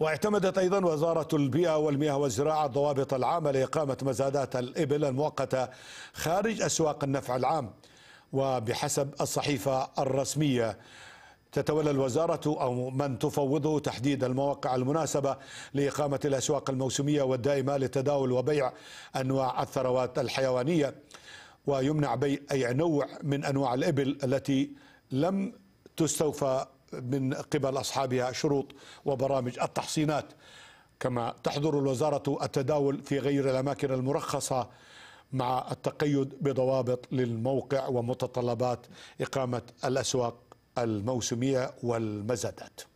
واعتمدت أيضا وزارة البيئة والمياه والزراعة الضوابط العامة لإقامة مزادات الإبل المؤقتة خارج أسواق النفع العام وبحسب الصحيفة الرسمية تتولى الوزارة أو من تفوضه تحديد المواقع المناسبة لإقامة الأسواق الموسمية والدائمة لتداول وبيع أنواع الثروات الحيوانية ويمنع بيع أي نوع من أنواع الإبل التي لم تستوفى من قبل أصحابها شروط وبرامج التحصينات كما تحظر الوزارة التداول في غير الأماكن المرخصة مع التقيد بضوابط للموقع ومتطلبات إقامة الأسواق الموسمية والمزادات